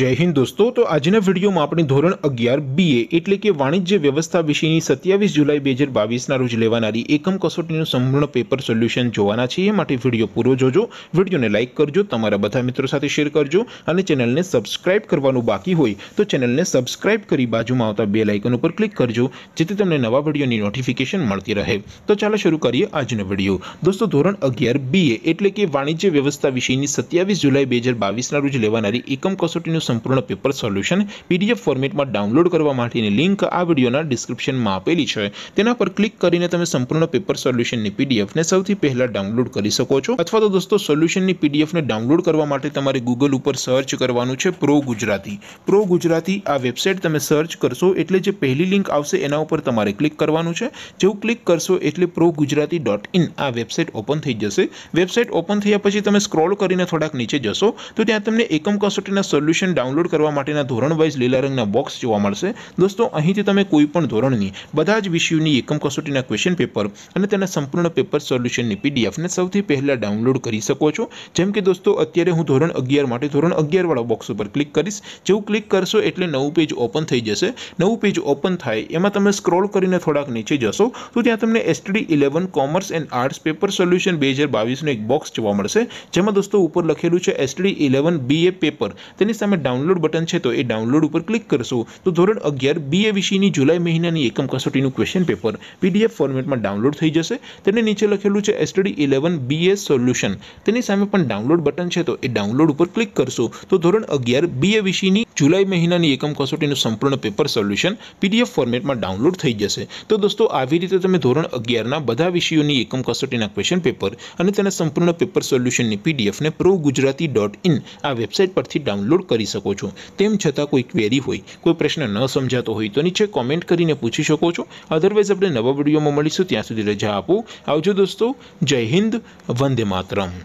जय हिंद दोस्तों तो आज ने वीडियो म अपनी ધોરણ 11 बीए એટલે કે વાણિજ્ય વ્યવસ્થા વિષયની 27 જુલાઈ 2022 ના રોજ લેવાણારી એકમ કસોટીનું સંપૂર્ણ પેપર સોલ્યુશન જોવાના છે માટે વિડિયો પૂરો જોજો વિડિયોને લાઈક કરજો તમારા બધા મિત્રો સાથે શેર કરજો અને ચેનલને સબ્સ્ક્રાઇબ કરવાનું બાકી હોય તો ચેનલને સબ્સ્ક્રાઇબ કરી બાજુમાં આવતા બેલ આઇકન ઉપર ક્લિક કરજો જેથી તમને નવા વિડિયોની નોટિફિકેશન મળતી રહે તો ચાલો શરૂ કરીએ આજનો વિડિયો દોસ્તો ધોરણ 11 बीए એટલે કે વાણિજ્ય વ્યવસ્થા વિષયની 27 જુલાઈ 2022 ના રોજ લેવાણારી એકમ કસોટીનું નું સંપૂર્ણ પેપર સોલ્યુશન પીડીએફ ફોર્મેટમાં ડાઉનલોડ કરવા માટેની લિંક આ વિડિયોના ડિસ્ક્રિપ્શનમાં આપેલી છે તેના પર ક્લિક કરીને તમે સંપૂર્ણ પેપર સોલ્યુશનની પીડીએફ ને સૌથી પહેલા ડાઉનલોડ કરી શકો છો અથવા તો દોસ્તો સોલ્યુશનની પીડીએફ ને ડાઉનલોડ કરવા માટે તમારે Google ઉપર સર્ચ કરવાનું છે પ્રો ગુજરાતી પ્રો ગુજરાતી આ વેબસાઈટ તમે સર્ચ કરશો એટલે જે પહેલી લિંક આવશે એના ઉપર તમારે ક્લિક કરવાનું છે જેઉ ક્લિક કરશો એટલે progujarati.in આ વેબસાઈટ ઓપન થઈ જશે વેબસાઈટ ઓપન થયા પછી તમે સ્ક્રોલ કરીને થોડાક નીચે જશો તો ત્યાં તમને એકમ કસોટીના સોલ્યુશન ડાઉનલોડ કરવા માટેના ધોરણ વાઈઝ લેલરંગના બોક્સ જોવા મળશે દોસ્તો અહીંથી તમે કોઈ પણ ધોરણની બધા જ વિષયની એકમ કસોટીના ક્વેશ્ચન પેપર અને તેના સંપૂર્ણ પેપર સોલ્યુશનની પીડીએફ ને સૌથી પહેલા ડાઉનલોડ કરી શકો છો જેમ કે દોસ્તો અત્યારે હું ધોરણ 11 માટે ધોરણ 11 વાળો બોક્સ ઉપર ક્લિક કરશો જેઉ ક્લિક કરશો એટલે નવું પેજ ઓપન થઈ જશે નવું પેજ ઓપન થાય એમાં તમે સ્ક્રોલ કરીને થોડાક નીચે જશો તો ત્યાં તમને STD 11 commerce and arts paper solution 2022 નો એક બોક્સ જોવા મળશે જેમાં દોસ્તો ઉપર લખેલું છે STD 11 BA પેપર તેની બાજુમાં ડાઉનલોડ બટન છે તો એ ડાઉનલોડ ઉપર ક્લિક કરશો તો ધોરણ અગિયાર બીએ વિષયની જુલાઈ મહિનાની એકમ કસોટીનું ક્વેશ્ચન પેપર પીડીએફ ફોર્મેટમાં ડાઉનલોડ થઈ જશે તેને નીચે લખેલું છે એસટડી ઇલેવન બીએ સોલ્યુશન તેની સામે પણ ડાઉનલોડ બટન છે તો એ ડાઉનલોડ ઉપર ક્લિક કરશો તો ધોરણ અગિયાર બીએ વિષયની જુલાઈ મહિનાની એકમ કસોટીનું સંપૂર્ણ પેપર સોલ્યુશન પીડીએફ ફોર્મેટમાં ડાઉનલોડ થઈ જશે તો દોસ્તો આવી રીતે તમે ધોરણ અગિયારના બધા વિષયોની એકમ કસોટીના ક્વેશ્ચન પેપર અને તેના સંપૂર્ણ પેપર સોલ્યુશનની પીડીએફને પ્રો ગુજરાતી ડોટ ઇન આ વેબસાઇટ પરથી ડાઉનલોડ કરી શકો છો તેમ છતાં કોઈ ક્વેરી હોય કોઈ પ્રશ્ન ન સમજાતો હોય તો નીચે કોમેન્ટ કરીને પૂછી શકો છો અધરવાઇઝ આપણે નવા વિડીયોમાં મળીશું ત્યાં સુધી રજા આપો આવજો દોસ્તો જય હિન્દ વંદે માતરમ